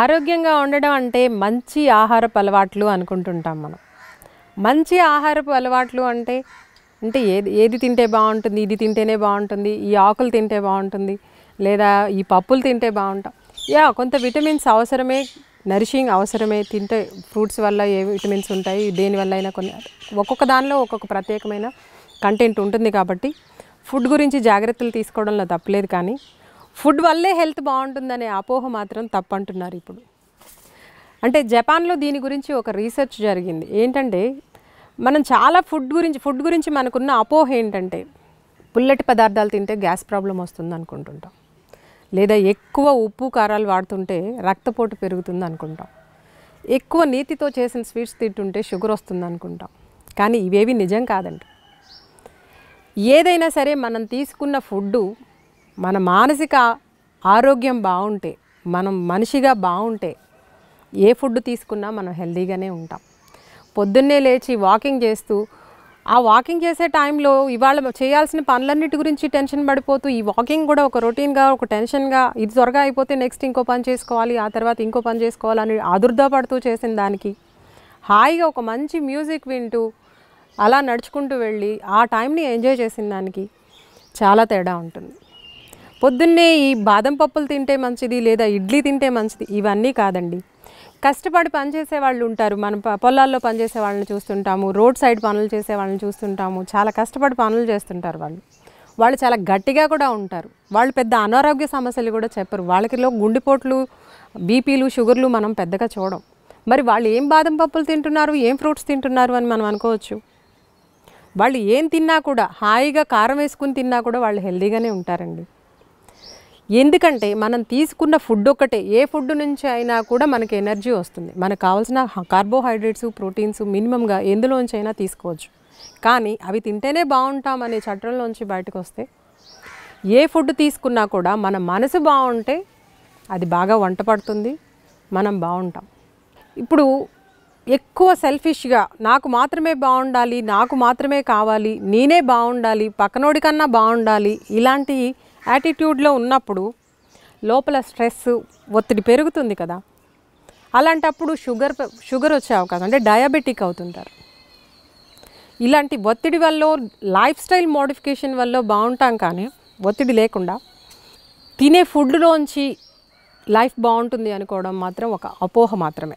ఆరోగ్యంగా ఉండడం అంటే మంచి ఆహారపు అలవాట్లు అనుకుంటుంటాం మనం మంచి ఆహారపు అలవాట్లు అంటే అంటే ఏది ఏది తింటే బాగుంటుంది ఇది తింటేనే బాగుంటుంది ఈ ఆకులు తింటే బాగుంటుంది లేదా ఈ పప్పులు తింటే బాగుంటాం యా కొంత విటమిన్స్ అవసరమే నరిషింగ్ అవసరమే తింటే ఫ్రూట్స్ వల్ల ఏ విటమిన్స్ ఉంటాయి దేనివల్ల అయినా కొన్ని ఒక్కొక్క దానిలో ఒక్కొక్క ప్రత్యేకమైన కంటెంట్ ఉంటుంది కాబట్టి ఫుడ్ గురించి జాగ్రత్తలు తీసుకోవడంలో తప్పలేదు కానీ ఫుడ్ వల్లే హెల్త్ బాగుంటుందనే అపోహ మాత్రం తప్పంటున్నారు ఇప్పుడు అంటే జపాన్లో దీని గురించి ఒక రీసెర్చ్ జరిగింది ఏంటంటే మనం చాలా ఫుడ్ గురించి ఫుడ్ గురించి మనకున్న అపోహ ఏంటంటే పుల్లటి పదార్థాలు తింటే గ్యాస్ ప్రాబ్లం వస్తుంది అనుకుంటుంటాం లేదా ఎక్కువ ఉప్పు కారాలు వాడుతుంటే రక్తపోటు పెరుగుతుంది అనుకుంటాం ఎక్కువ నీతితో చేసిన స్వీట్స్ తింటుంటే షుగర్ వస్తుంది అనుకుంటాం కానీ ఇవేవి నిజం కాదండి ఏదైనా సరే మనం తీసుకున్న ఫుడ్డు మన మానసిక ఆరోగ్యం బాగుంటే మనం మనిషిగా బాగుంటే ఏ ఫుడ్ తీసుకున్నా మనం హెల్దీగానే ఉంటాం పొద్దున్నే లేచి వాకింగ్ చేస్తూ ఆ వాకింగ్ చేసే టైంలో ఇవాళ చేయాల్సిన పనులన్నిటి గురించి టెన్షన్ పడిపోతూ ఈ వాకింగ్ కూడా ఒక రొటీన్గా ఒక టెన్షన్గా ఇది త్వరగా అయిపోతే నెక్స్ట్ ఇంకో పని చేసుకోవాలి ఆ తర్వాత ఇంకో పని చేసుకోవాలని ఆదుర్దా పడుతూ చేసిన దానికి హాయిగా ఒక మంచి మ్యూజిక్ వింటూ అలా నడుచుకుంటూ వెళ్ళి ఆ టైంని ఎంజాయ్ చేసిన దానికి చాలా తేడా ఉంటుంది పొద్దున్నే ఈ బాదం పప్పులు తింటే మంచిది లేదా ఇడ్లీ తింటే మంచిది ఇవన్నీ కాదండి కష్టపడి పనిచేసే వాళ్ళు ఉంటారు మనం పొలాల్లో పనిచేసే వాళ్ళని చూస్తుంటాము రోడ్ సైడ్ పనులు చేసే వాళ్ళని చూస్తుంటాము చాలా కష్టపడి పనులు చేస్తుంటారు వాళ్ళు వాళ్ళు చాలా గట్టిగా కూడా ఉంటారు వాళ్ళు పెద్ద అనారోగ్య సమస్యలు కూడా చెప్పరు వాళ్ళకిలో గుండెపోట్లు బీపీలు షుగర్లు మనం పెద్దగా చూడం మరి వాళ్ళు ఏం బాదం పప్పులు తింటున్నారు ఏం ఫ్రూట్స్ తింటున్నారు అని మనం అనుకోవచ్చు వాళ్ళు ఏం తిన్నా కూడా హాయిగా కారం వేసుకుని తిన్నా కూడా వాళ్ళు హెల్దీగానే ఉంటారండి ఎందుకంటే మనం తీసుకున్న ఫుడ్ ఒకటే ఏ ఫుడ్ నుంచి అయినా కూడా మనకి ఎనర్జీ వస్తుంది మనకు కావాల్సిన కార్బోహైడ్రేట్స్ ప్రోటీన్స్ మినిమంగా ఎందులోంచి అయినా తీసుకోవచ్చు కానీ అవి తింటేనే బాగుంటామనే చట్టంలోంచి బయటకు వస్తే ఏ ఫుడ్ తీసుకున్నా కూడా మన మనసు బాగుంటే అది బాగా వంట పడుతుంది మనం బాగుంటాం ఇప్పుడు ఎక్కువ సెల్ఫిష్గా నాకు మాత్రమే బాగుండాలి నాకు మాత్రమే కావాలి నేనే బాగుండాలి పక్కనోడికన్నా బాగుండాలి ఇలాంటి యాటిట్యూడ్లో ఉన్నప్పుడు లోపల స్ట్రెస్ ఒత్తిడి పెరుగుతుంది కదా అలాంటప్పుడు షుగర్ షుగర్ వచ్చే అవకాశం అంటే డయాబెటిక్ అవుతుంటారు ఇలాంటి ఒత్తిడి వల్ల లైఫ్ స్టైల్ మోడిఫికేషన్ వల్ల బాగుంటాం కానీ ఒత్తిడి లేకుండా తినే ఫుడ్లోంచి లైఫ్ బాగుంటుంది అనుకోవడం మాత్రం ఒక అపోహ మాత్రమే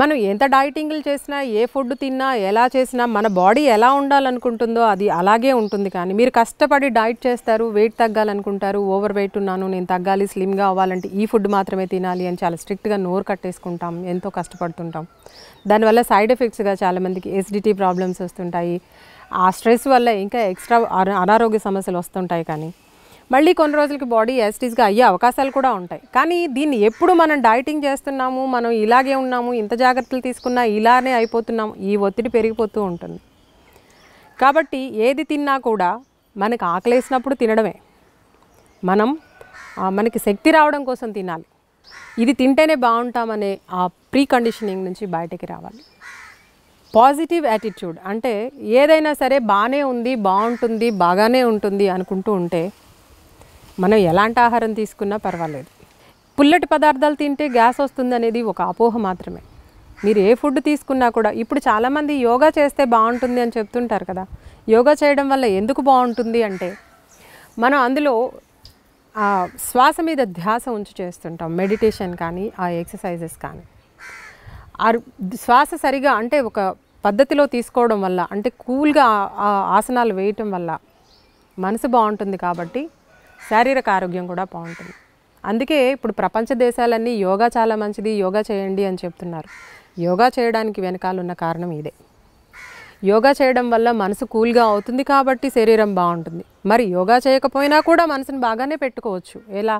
మనం ఎంత డైటింగ్లు చేసినా ఏ ఫుడ్ తిన్నా ఎలా చేసినా మన బాడీ ఎలా ఉండాలనుకుంటుందో అది అలాగే ఉంటుంది కానీ మీరు కష్టపడి డైట్ చేస్తారు వెయిట్ తగ్గాలనుకుంటారు ఓవర్ వెయిట్ ఉన్నాను నేను తగ్గాలి స్లిమ్గా అవ్వాలంటే ఈ ఫుడ్ మాత్రమే తినాలి అని చాలా స్ట్రిక్ట్గా నోరు కట్టేసుకుంటాం ఎంతో కష్టపడుతుంటాం దానివల్ల సైడ్ ఎఫెక్ట్స్గా చాలామందికి ఎసిడిటీ ప్రాబ్లమ్స్ వస్తుంటాయి ఆ స్ట్రెస్ వల్ల ఇంకా ఎక్స్ట్రా అనారోగ్య సమస్యలు వస్తుంటాయి కానీ మళ్ళీ కొన్ని రోజులకి బాడీ యాసిటీస్గా అయ్యే అవకాశాలు కూడా ఉంటాయి కానీ దీన్ని ఎప్పుడు మనం డైటింగ్ చేస్తున్నాము మనం ఇలాగే ఉన్నాము ఇంత జాగ్రత్తలు తీసుకున్నా ఇలానే అయిపోతున్నాము ఈ ఒత్తిడి పెరిగిపోతూ ఉంటుంది కాబట్టి ఏది తిన్నా కూడా మనకు ఆకలేసినప్పుడు తినడమే మనం మనకి శక్తి రావడం కోసం తినాలి ఇది తింటేనే బాగుంటామనే ఆ ప్రీ కండిషనింగ్ నుంచి బయటకి రావాలి పాజిటివ్ యాటిట్యూడ్ అంటే ఏదైనా సరే బాగానే ఉంది బాగుంటుంది బాగానే ఉంటుంది అనుకుంటూ ఉంటే మనం ఎలాంటి ఆహారం తీసుకున్నా పర్వాలేదు పుల్లటి పదార్థాలు తింటే గ్యాస్ వస్తుంది అనేది ఒక అపోహ మాత్రమే మీరు ఏ ఫుడ్ తీసుకున్నా కూడా ఇప్పుడు చాలామంది యోగా చేస్తే బాగుంటుంది అని చెప్తుంటారు కదా యోగా చేయడం వల్ల ఎందుకు బాగుంటుంది అంటే మనం అందులో శ్వాస మీద ధ్యాస ఉంచి చేస్తుంటాం మెడిటేషన్ కానీ ఆ ఎక్సర్సైజెస్ కానీ ఆ శ్వాస సరిగా అంటే ఒక పద్ధతిలో తీసుకోవడం వల్ల అంటే కూల్గా ఆసనాలు వేయటం వల్ల మనసు బాగుంటుంది కాబట్టి శారీరక ఆరోగ్యం కూడా బాగుంటుంది అందుకే ఇప్పుడు ప్రపంచ దేశాలన్నీ యోగా చాలా మంచిది యోగా చేయండి అని చెప్తున్నారు యోగా చేయడానికి వెనకాల ఉన్న కారణం ఇదే యోగా చేయడం వల్ల మనసు కూల్గా అవుతుంది కాబట్టి శరీరం బాగుంటుంది మరి యోగా చేయకపోయినా కూడా మనసును బాగానే పెట్టుకోవచ్చు ఎలా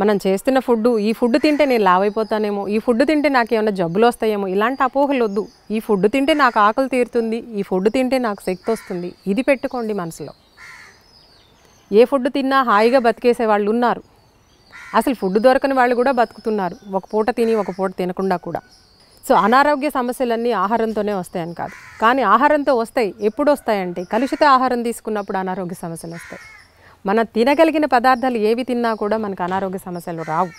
మనం చేస్తున్న ఫుడ్ ఈ ఫుడ్ తింటే నేను లావైపోతానేమో ఈ ఫుడ్ తింటే నాకు ఏమైనా జబ్బులు వస్తాయేమో ఇలాంటి అపోహలు వద్దు ఈ ఫుడ్ తింటే నాకు ఆకలి తీరుతుంది ఈ ఫుడ్ తింటే నాకు శక్తి వస్తుంది ఇది పెట్టుకోండి మనసులో ఏ ఫుడ్ తిన్నా హాయిగా బతికేసే వాళ్ళు ఉన్నారు అసలు ఫుడ్ దొరకని వాళ్ళు కూడా బతుకుతున్నారు ఒక పూట తిని ఒక పూట తినకుండా కూడా సో అనారోగ్య సమస్యలన్నీ ఆహారంతోనే వస్తాయని కాదు కానీ ఆహారంతో వస్తాయి ఎప్పుడు వస్తాయంటే కలుషిత ఆహారం తీసుకున్నప్పుడు అనారోగ్య సమస్యలు వస్తాయి మనం తినగలిగిన పదార్థాలు ఏవి తిన్నా కూడా మనకు అనారోగ్య సమస్యలు రావు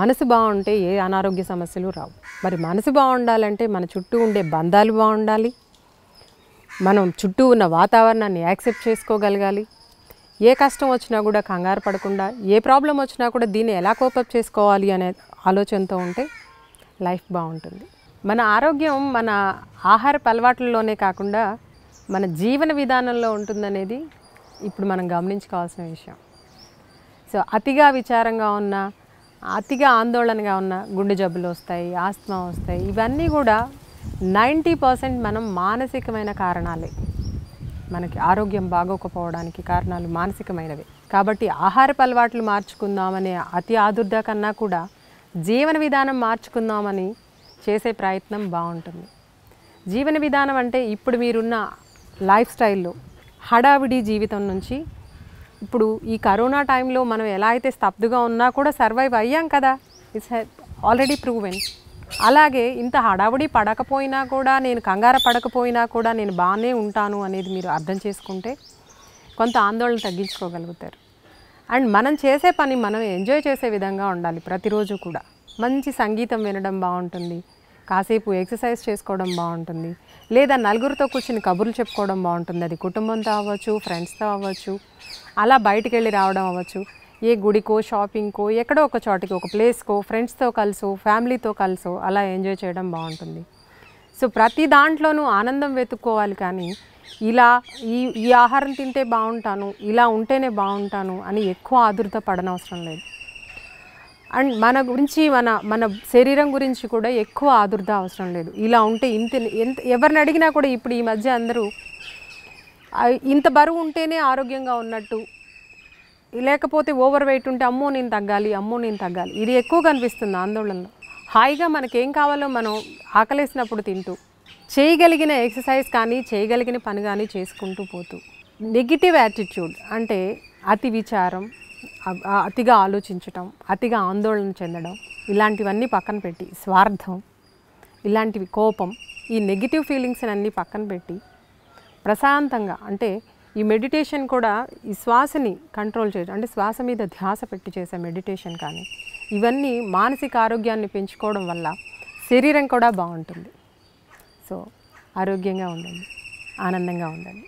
మనసు బాగుంటే ఏ అనారోగ్య సమస్యలు రావు మరి మనసు బాగుండాలంటే మన చుట్టూ ఉండే బంధాలు బాగుండాలి మనం చుట్టూ ఉన్న వాతావరణాన్ని యాక్సెప్ట్ చేసుకోగలగాలి ఏ కష్టం వచ్చినా కూడా కంగారు పడకుండా ఏ ప్రాబ్లం వచ్చినా కూడా దీన్ని ఎలా కోపప్ చేసుకోవాలి అనే ఆలోచనతో ఉంటే లైఫ్ బాగుంటుంది మన ఆరోగ్యం మన ఆహారపు అలవాట్లలోనే కాకుండా మన జీవన విధానంలో ఉంటుందనేది ఇప్పుడు మనం గమనించుకోవాల్సిన విషయం సో అతిగా విచారంగా ఉన్న అతిగా ఆందోళనగా ఉన్న గుండె జబ్బులు వస్తాయి ఆస్తమా వస్తాయి ఇవన్నీ కూడా నైంటీ పర్సెంట్ మనం మానసికమైన కారణాలే మనకి ఆరోగ్యం బాగోకపోవడానికి కారణాలు మానసికమైనవి కాబట్టి ఆహారపు అలవాట్లు మార్చుకుందామనే అతి ఆదుర్ద కన్నా కూడా జీవన విధానం మార్చుకుందామని చేసే ప్రయత్నం బాగుంటుంది జీవన విధానం అంటే ఇప్పుడు మీరున్న లైఫ్ స్టైల్లో హడావిడి జీవితం నుంచి ఇప్పుడు ఈ కరోనా టైంలో మనం ఎలా అయితే స్తబ్దుగా ఉన్నా కూడా సర్వైవ్ అయ్యాం కదా ఇట్స్ ఆల్రెడీ ప్రూవెన్ అలాగే ఇంత హడావుడి పడకపోయినా కూడా నేను కంగారు పడకపోయినా కూడా నేను బాగానే ఉంటాను అనేది మీరు అర్థం చేసుకుంటే కొంత ఆందోళన తగ్గించుకోగలుగుతారు అండ్ మనం చేసే పని మనం ఎంజాయ్ చేసే విధంగా ఉండాలి ప్రతిరోజు కూడా మంచి సంగీతం వినడం బాగుంటుంది కాసేపు ఎక్సర్సైజ్ చేసుకోవడం బాగుంటుంది లేదా నలుగురితో కూర్చుని కబుర్లు చెప్పుకోవడం బాగుంటుంది అది కుటుంబంతో అవ్వచ్చు ఫ్రెండ్స్తో అవ్వచ్చు అలా బయటికి వెళ్ళి రావడం అవ్వచ్చు ఏ గుడికో షాపింగ్కో ఎక్కడో ఒక చోటికి ఒక ప్లేస్కో ఫ్రెండ్స్తో కలిసో ఫ్యామిలీతో కలిసో అలా ఎంజాయ్ చేయడం బాగుంటుంది సో ప్రతి దాంట్లోనూ ఆనందం వెతుక్కోవాలి కానీ ఇలా ఈ ఈ ఆహారం తింటే బాగుంటాను ఇలా ఉంటేనే బాగుంటాను అని ఎక్కువ ఆదుర్త పడనవసరం లేదు అండ్ మన గురించి మన మన శరీరం గురించి కూడా ఎక్కువ ఆదుర్ద అవసరం లేదు ఇలా ఉంటే ఇంత ఎంత ఎవరిని అడిగినా కూడా ఇప్పుడు ఈ మధ్య అందరూ ఇంత బరువు ఉంటేనే ఆరోగ్యంగా ఉన్నట్టు లేకపోతే ఓవర్ వెయిట్ ఉంటే అమ్మో నేను తగ్గాలి అమ్మో నేను తగ్గాలి ఇది ఎక్కువ కనిపిస్తుంది ఆందోళనలో హాయిగా మనకేం కావాలో మనం ఆకలేసినప్పుడు తింటూ చేయగలిగిన ఎక్సర్సైజ్ కానీ చేయగలిగిన పని కానీ చేసుకుంటూ పోతూ నెగిటివ్ యాటిట్యూడ్ అంటే అతి విచారం అతిగా ఆలోచించటం అతిగా ఆందోళన చెందడం ఇలాంటివన్నీ పక్కన పెట్టి స్వార్థం ఇలాంటివి కోపం ఈ నెగిటివ్ ఫీలింగ్స్ అన్నీ పక్కన పెట్టి ప్రశాంతంగా అంటే ఈ మెడిటేషన్ కూడా ఈ శ్వాసని కంట్రోల్ చేయడం అంటే శ్వాస మీద ధ్యాస పెట్టి చేసే మెడిటేషన్ కానీ ఇవన్నీ మానసిక ఆరోగ్యాన్ని పెంచుకోవడం వల్ల శరీరం కూడా బాగుంటుంది సో ఆరోగ్యంగా ఉండండి ఆనందంగా ఉండండి